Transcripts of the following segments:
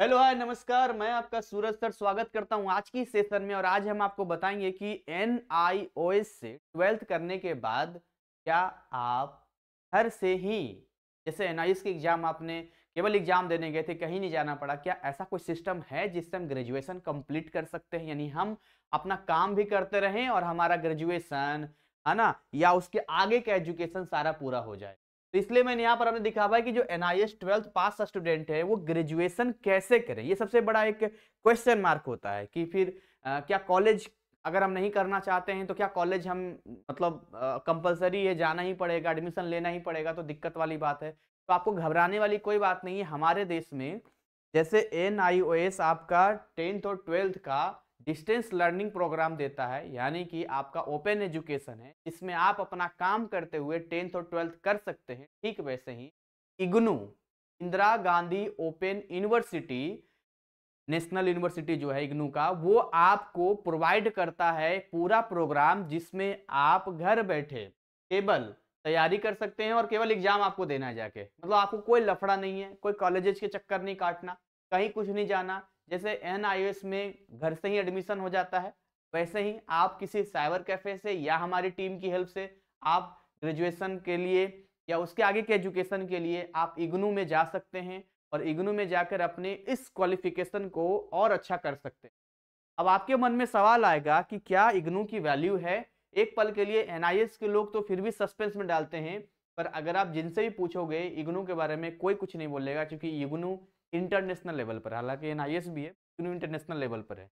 hello hi नमस्कार मैं आपका सूरज सर स्वागत करता हूं आज की सेशन में और आज हम आपको बताएंगे कि एन से ट्वेल्थ करने के बाद क्या आप घर से ही जैसे एन के एग्जाम आपने केवल एग्जाम देने गए थे कहीं नहीं जाना पड़ा क्या ऐसा कोई सिस्टम है जिससे हम ग्रेजुएशन कंप्लीट कर सकते हैं यानी हम अपना काम भी करते रहें और हमारा ग्रेजुएशन है ना या उसके आगे का एजुकेशन सारा पूरा हो जाए तो इसलिए मैंने यहाँ पर आपने दिखा हुआ है कि जो N I S twelfth pass student है वो ग्रेजुएशन कैसे करें ये सबसे बड़ा एक क्वेश्चन मार्क होता है कि फिर आ, क्या कॉलेज अगर हम नहीं करना चाहते हैं तो क्या कॉलेज हम मतलब कंपलसरी है जाना ही पड़ेगा एडमिशन लेना ही पड़ेगा तो दिक्कत वाली बात है तो आपको घबराने वाली कोई बात नहीं है हमारे देश में जैसे एन आपका टेंथ और ट्वेल्थ का डिस्टेंस लर्निंग प्रोग्राम देता है यानी कि आपका ओपन एजुकेशन है इसमें आप अपना काम करते हुए टेंथ और ट्वेल्थ कर सकते हैं ठीक वैसे ही IGNOU Indira Gandhi open university national university जो है इग्नू का वो आपको प्रोवाइड करता है पूरा प्रोग्राम जिसमें आप घर बैठे केवल तैयारी कर सकते हैं और केवल एग्जाम आपको देना है जाके मतलब आपको कोई लफड़ा नहीं है कोई कॉलेजेस के चक्कर नहीं काटना कहीं कुछ नहीं जाना जैसे एन में घर से ही एडमिशन हो जाता है वैसे ही आप किसी साइबर कैफे से या हमारी टीम की हेल्प से आप ग्रेजुएशन के लिए या उसके आगे के एजुकेशन के लिए आप इग्नू में जा सकते हैं और इग्नू में जाकर अपने इस क्वालिफिकेशन को और अच्छा कर सकते हैं अब आपके मन में सवाल आएगा कि क्या इग्नू की वैल्यू है एक पल के लिए एन के लोग तो फिर भी सस्पेंस में डालते हैं पर अगर आप जिनसे भी पूछोगे इग्नू के बारे में कोई कुछ नहीं बोलेगा क्योंकि इग्नू इंटरनेशनल लेवल पर हालांकि एन आई भी है इग्नू इंटरनेशनल लेवल पर है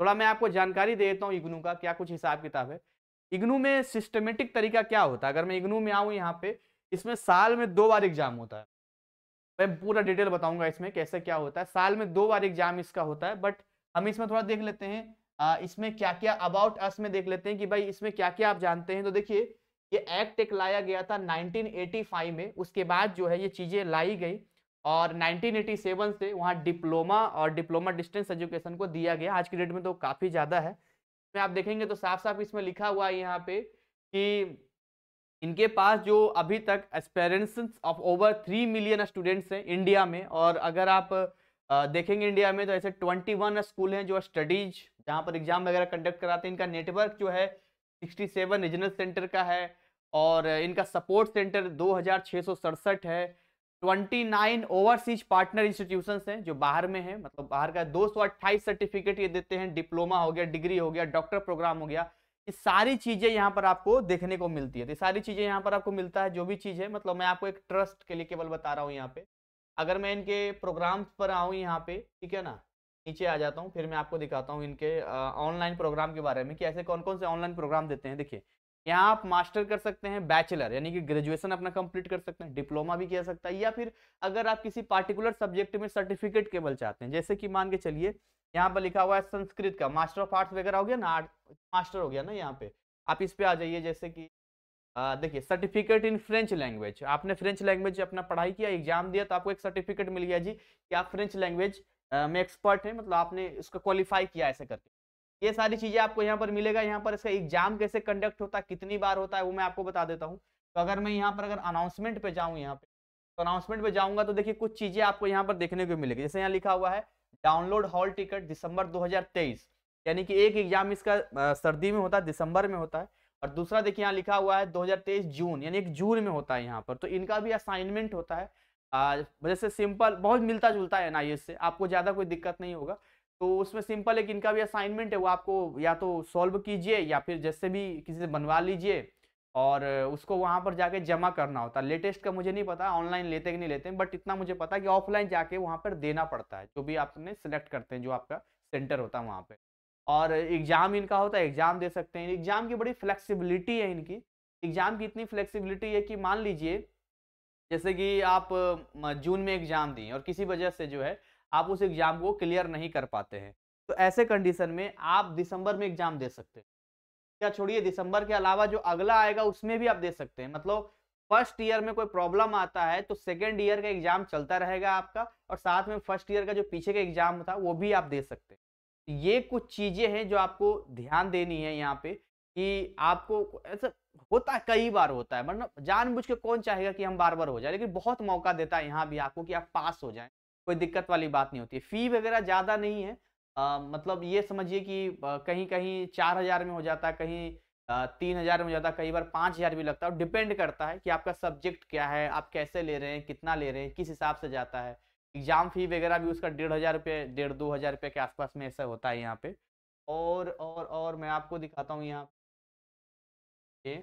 थोड़ा मैं आपको जानकारी दे देता हूँ इग्नू का क्या कुछ हिसाब किताब है इग्नू में सिस्टमेटिक तरीका क्या होता है अगर मैं इग्नू में आऊँ यहाँ पे इसमें साल में दो बार एग्जाम होता है मैं पूरा डिटेल बताऊंगा इसमें कैसे क्या होता है साल में दो बार एग्जाम इसका होता है बट हम इसमें थोड़ा देख लेते हैं आ, इसमें क्या क्या अबाउट अस में देख लेते हैं कि भाई इसमें क्या क्या आप जानते हैं तो देखिए ये एक्ट एक लाया गया था 1985 में उसके बाद जो है ये चीज़ें लाई गई और 1987 से वहाँ डिप्लोमा और डिप्लोमा डिस्टेंस एजुकेशन को दिया गया आज की डेट में तो काफ़ी ज़्यादा है इसमें आप देखेंगे तो साफ साफ इसमें लिखा हुआ है यहाँ पे कि इनके पास जो अभी तक experience of over three million students हैं इंडिया में और अगर आप देखेंगे इंडिया में तो ऐसे ट्वेंटी वन स्कूल हैं जो स्टडीज जहाँ पर एग्जाम वगैरह कंडक्ट कराते हैं इनका नेटवर्क जो है सिक्सटी सेवन रीजनल सेंटर का है और इनका सपोर्ट सेंटर दो है twenty nine overseas partner institution हैं जो बाहर में है मतलब बाहर का दो सौ अट्ठाईस सर्टिफिकेट ये देते हैं डिप्लोमा हो गया डिग्री हो गया डॉक्टर प्रोग्राम हो गया ये सारी चीज़ें यहाँ पर आपको देखने को मिलती है तो सारी चीज़ें यहाँ पर आपको मिलता है जो भी चीज़ है मतलब मैं आपको एक ट्रस्ट के लिए केवल बता रहा हूँ यहाँ पे अगर मैं इनके प्रोग्राम्स पर आऊँ यहाँ पे ठीक है ना नीचे आ जाता हूँ फिर मैं आपको दिखाता हूँ इनके ऑनलाइन प्रोग्राम के बारे में कि ऐसे कौन कौन से ऑनलाइन प्रोग्राम देते हैं देखिए यहाँ आप मास्टर कर सकते हैं बैचलर यानी कि ग्रेजुएशन अपना कंप्लीट कर सकते हैं डिप्लोमा भी किया सकता है या फिर अगर आप किसी पार्टिकुलर सब्जेक्ट में सर्टिफिकेट केवल चाहते हैं जैसे कि मान के चलिए यहाँ पर लिखा हुआ है संस्कृत का मास्टर ऑफ आर्ट्स वगैरह हो गया ना आर्ट मास्टर हो गया ना यहाँ पे आप इस पे आ जाइए जैसे कि देखिए सर्टिफिकेट इन फ्रेंच लैंग्वेज आपने फ्रेंच लैंग्वेज अपना पढ़ाई किया एग्जाम दिया तो आपको एक सर्टिफिकेट मिल गया जी कि आप फ्रेंच लैंग्वेज में एक्सपर्ट है मतलब आपने इसको क्वालिफाई किया ऐसे करके ये सारी चीजें आपको यहाँ पर मिलेगा यहाँ पर इसका एग्जाम कैसे कंडक्ट होता है कितनी बार होता है वो मैं आपको बता देता हूँ तो अगर मैं यहाँ पर अगर अनाउंसमेंट पे जाऊँ यहाँ पे तो अनाउंसमेंट पे जाऊँगा तो देखिए कुछ चीजें आपको यहाँ पर देखने को मिलेगी जैसे यहाँ लिखा हुआ है डाउनलोड हॉल टिकट दिसंबर दो यानी कि एक एग्जाम इसका सर्दी में होता है दिसंबर में होता है और दूसरा देखिए यहाँ लिखा हुआ है दो जून यानी एक जून में होता है यहाँ पर तो इनका भी असाइनमेंट होता है जैसे सिंपल बहुत मिलता जुलता है एन से आपको ज़्यादा कोई दिक्कत नहीं होगा तो उसमें सिंपल एक इनका भी असाइनमेंट है वो आपको या तो सॉल्व कीजिए या फिर जैसे भी किसी से बनवा लीजिए और उसको वहाँ पर जाके जमा करना होता है लेटेस्ट का मुझे नहीं पता ऑनलाइन लेते कि नहीं लेते हैं बट इतना मुझे पता है कि ऑफलाइन जाके वहाँ पर देना पड़ता है जो भी आपने सेलेक्ट करते हैं जो आपका सेंटर होता है वहाँ पर और एग्ज़ाम इनका होता है एग्ज़ाम दे सकते हैं एग्ज़ाम की बड़ी फ्लेक्सिबिलिटी है इनकी एग्ज़ाम की इतनी फ्लेक्सिबिलिटी है कि मान लीजिए जैसे कि आप जून में एग्ज़ाम दिए और किसी वजह से जो है आप उस एग्जाम को क्लियर नहीं कर पाते हैं तो ऐसे कंडीशन में आप दिसंबर में एग्जाम दे सकते हैं क्या छोड़िए दिसंबर के अलावा जो अगला आएगा उसमें भी आप दे सकते हैं मतलब फर्स्ट ईयर में कोई प्रॉब्लम आता है तो सेकेंड ईयर का एग्जाम चलता रहेगा आपका और साथ में फर्स्ट ईयर का जो पीछे का एग्जाम था वो भी आप दे सकते हैं ये कुछ चीजें हैं जो आपको ध्यान देनी है यहाँ पे कि आपको ऐसा होता है कई बार होता है मतलब जानबूझ के कौन चाहेगा कि हम बार बार हो जाए लेकिन बहुत मौका देता है यहाँ भी आपको कि आप पास हो जाए कोई दिक्कत वाली बात नहीं होती है फी वगैरह ज़्यादा नहीं है आ, मतलब ये समझिए कि कहीं कहीं चार हज़ार में हो जाता है कहीं तीन हज़ार में हो जाता है कई बार पाँच हज़ार भी लगता है और डिपेंड करता है कि आपका सब्जेक्ट क्या है आप कैसे ले रहे हैं कितना ले रहे हैं किस हिसाब से जाता है एग्ज़ाम फी वगैरह भी उसका डेढ़ हज़ार रुपये डेढ़ दो हज़ार रुपये के आसपास में ऐसा होता है यहाँ पे और और और मैं आपको दिखाता हूँ यहाँ ये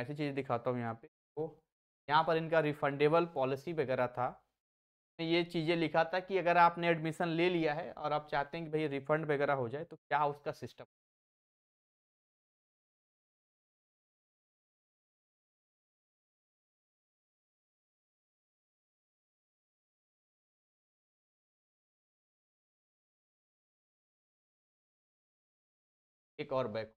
ऐसी चीज़ दिखाता हूँ यहाँ पे तो यहाँ पर इनका रिफंडेबल पॉलिसी वगैरह था ये चीज़ें लिखा था कि अगर आपने एडमिशन ले लिया है और आप चाहते हैं कि भाई रिफंड वगैरह हो जाए तो क्या उसका सिस्टम एक और बैक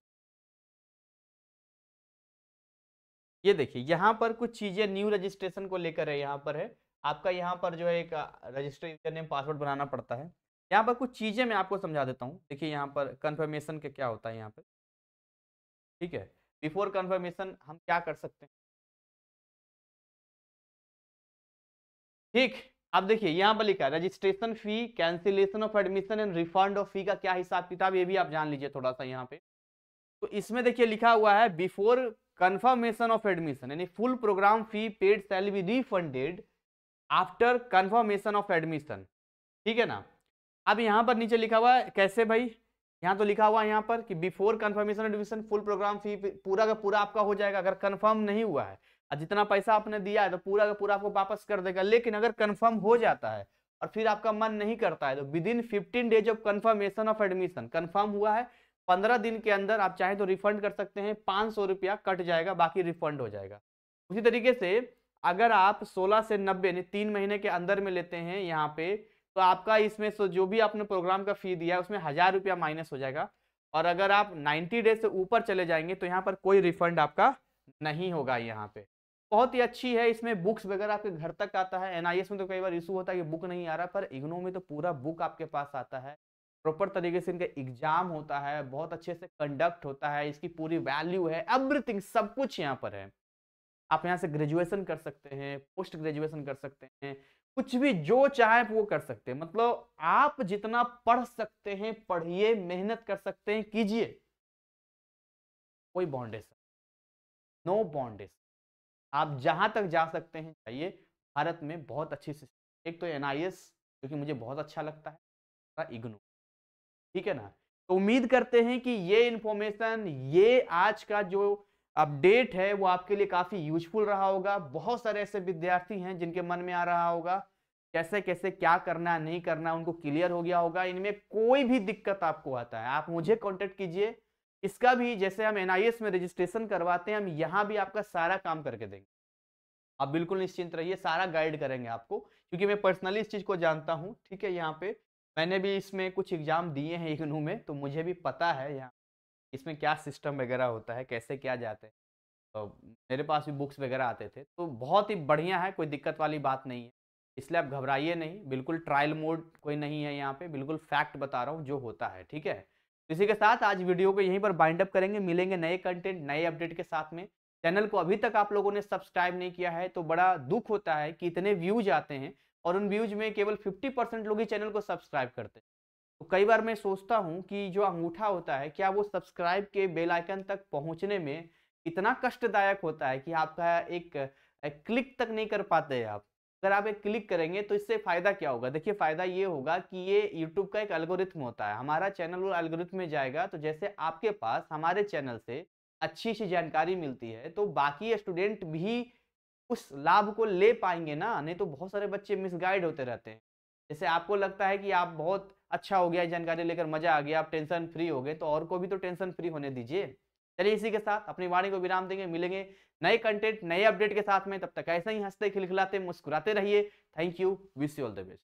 ये देखिए यहां पर कुछ चीज़ें न्यू रजिस्ट्रेशन को लेकर है यहां पर है आपका यहाँ पर जो है एक रजिस्टर यूजर नेम पासवर्ड बनाना पड़ता है यहाँ पर कुछ चीज़ें मैं आपको समझा देता हूँ देखिए यहाँ पर कन्फर्मेशन के क्या होता है यहाँ पर ठीक है बिफोर कन्फर्मेशन हम क्या कर सकते हैं ठीक अब देखिए यहाँ पर लिखा registration fee cancellation of admission and refund of fee का क्या हिसाब किताब ये भी आप जान लीजिए थोड़ा सा यहाँ पे तो इसमें देखिए लिखा हुआ है बिफोर कन्फर्मेशन ऑफ एडमिशन यानी full programme fee paid shall be refunded after confirmation of admission ठीक है ना अब यहाँ पर नीचे लिखा हुआ है कैसे भाई यहाँ तो लिखा हुआ है यहाँ पर कि before confirmation admission full programme fee पूरा का पूरा आपका हो जाएगा अगर कन्फर्म नहीं हुआ है और जितना पैसा आपने दिया है तो पूरा का पूरा आपको वापस कर देगा लेकिन अगर कन्फर्म हो जाता है और फिर आपका मन नहीं करता है तो within fifteen days of confirmation of admission confirm हुआ है पंद्रह दिन के अंदर आप चाहे तो रिफंड कर सकते हैं पाँच सौ रुपया कट जाएगा बाकी रिफंड हो जाएगा उसी तरीके से अगर आप 16 से 90 यानी तीन महीने के अंदर में लेते हैं यहाँ पे तो आपका इसमें सो जो भी आपने प्रोग्राम का फी दिया है उसमें हज़ार रुपया माइनस हो जाएगा और अगर आप 90 डेज से ऊपर चले जाएंगे तो यहाँ पर कोई रिफंड आपका नहीं होगा यहाँ पे बहुत ही अच्छी है इसमें बुक्स वगैरह आपके घर तक आता है एन में तो कई बार इशू होता है कि बुक नहीं आ रहा पर इग्नो में तो पूरा बुक आपके पास आता है प्रॉपर तरीके से इनका एग्जाम होता है बहुत अच्छे से कंडक्ट होता है इसकी पूरी वैल्यू है एवरीथिंग सब कुछ यहाँ पर है आप यहाँ से ग्रेजुएशन कर सकते हैं पोस्ट ग्रेजुएशन कर सकते हैं कुछ भी जो चाहे वो कर सकते हैं मतलब आप जितना पढ़ सकते हैं पढ़िए मेहनत कर सकते हैं कीजिए कोई बाउंडेशन नो बाउंडेशन आप जहां तक जा सकते हैं चाहिए भारत में बहुत अच्छी सिस्टम एक तो एनआईएस जो कि मुझे बहुत अच्छा लगता है इग्नो ठीक है ना तो उम्मीद करते हैं कि ये इन्फॉर्मेशन ये आज का जो अपडेट है वो आपके लिए काफ़ी यूजफुल रहा होगा बहुत सारे ऐसे विद्यार्थी हैं जिनके मन में आ रहा होगा कैसे कैसे क्या करना नहीं करना उनको क्लियर हो गया होगा इनमें कोई भी दिक्कत आपको आता है आप मुझे कॉन्टेक्ट कीजिए इसका भी जैसे हम एन में रजिस्ट्रेशन करवाते हैं हम यहाँ भी आपका सारा काम करके देंगे आप बिल्कुल निश्चिंत रहिए सारा गाइड करेंगे आपको क्योंकि मैं पर्सनली इस चीज़ को जानता हूँ ठीक है यहाँ पे मैंने भी इसमें कुछ एग्जाम दिए हैं इग्नू में तो मुझे भी पता है यहाँ इसमें क्या सिस्टम वगैरह होता है कैसे क्या जाते हैं तो मेरे पास भी बुक्स वगैरह आते थे तो बहुत ही बढ़िया है कोई दिक्कत वाली बात नहीं है इसलिए आप घबराइए नहीं बिल्कुल ट्रायल मोड कोई नहीं है यहाँ पे बिल्कुल फैक्ट बता रहा हूँ जो होता है ठीक है तो इसी के साथ आज वीडियो को यहीं पर बाइंड अप करेंगे मिलेंगे नए कंटेंट नए अपडेट के साथ में चैनल को अभी तक आप लोगों ने सब्सक्राइब नहीं किया है तो बड़ा दुख होता है कि इतने व्यूज आते हैं और उन व्यूज में केवल 50 परसेंट लोग ही चैनल को सब्सक्राइब करते हैं तो कई बार मैं सोचता हूँ कि जो अंगूठा होता है क्या वो सब्सक्राइब के बेल आइकन तक पहुँचने में इतना कष्टदायक होता है कि आपका एक, एक क्लिक तक नहीं कर पाते आप अगर आप एक क्लिक करेंगे तो इससे फायदा क्या होगा देखिए फायदा ये होगा कि ये यूट्यूब का एक अलगोरिथम होता है हमारा चैनल वो अलगोरिथम में जाएगा तो जैसे आपके पास हमारे चैनल से अच्छी अच्छी जानकारी मिलती है तो बाकी स्टूडेंट भी उस लाभ को ले पाएंगे ना नहीं तो बहुत सारे बच्चे मिसगाइड होते रहते हैं जैसे आपको लगता है कि आप बहुत अच्छा हो गया जानकारी लेकर मजा आ गया आप टेंशन फ्री हो गए तो और को भी तो टेंशन फ्री होने दीजिए चलिए इसी के साथ अपनी वाणी को विराम देंगे मिलेंगे नए कंटेंट नए अपडेट के साथ में तब तक ऐसे ही हंसते खिलखिलाते मुस्कुराते रहिए thank you wish you all the best